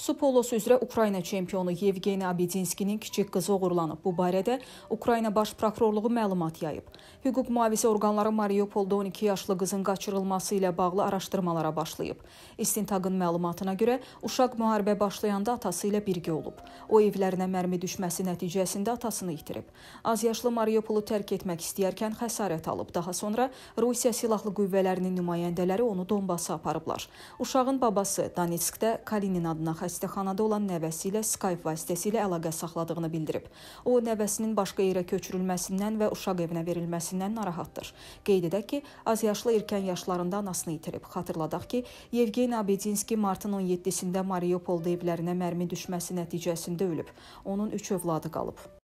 Su polosu üzrə Ukrayna çempionu Yevgeni Abedinskinin kiçik qızı oğurlanıb. Bu barədə Ukrayna Baş Prokurorluğu məlumat yayıb. Hüquq mühafizə orqanları Mariupolda 12 yaşlı qızın qaçırılması ilə bağlı araşdırmalara başlayıb. İstintaqın məlumatına görə uşaq müharibə başlayanda atası ilə birgə olub. O evlərinə mərmi düşməsi nəticəsində atasını itirib. Az yaşlı Mariupolu tərk etmək istəyərkən xəsarət alıb. Daha sonra Rusiya silahlı qüvvələrinin nümayəndələri onu Donbassa aparıblar. Uşağın babası Donetskdə Kalinin adına xəsarət xəstəxanada olan nəvəsi ilə Skype vasitəsilə əlaqə saxladığını bildirib. O, nəvəsinin başqa yerə köçürülməsindən və uşaq evinə verilməsindən narahatdır. Qeyd edək ki, azyaşlı erkən yaşlarında anasını itirib. Xatırladaq ki, Yevgeni Abedinski martın 17-sində Mariupolda evlərinə mərmi düşməsi nəticəsində ölüb. Onun 3 övladı qalıb.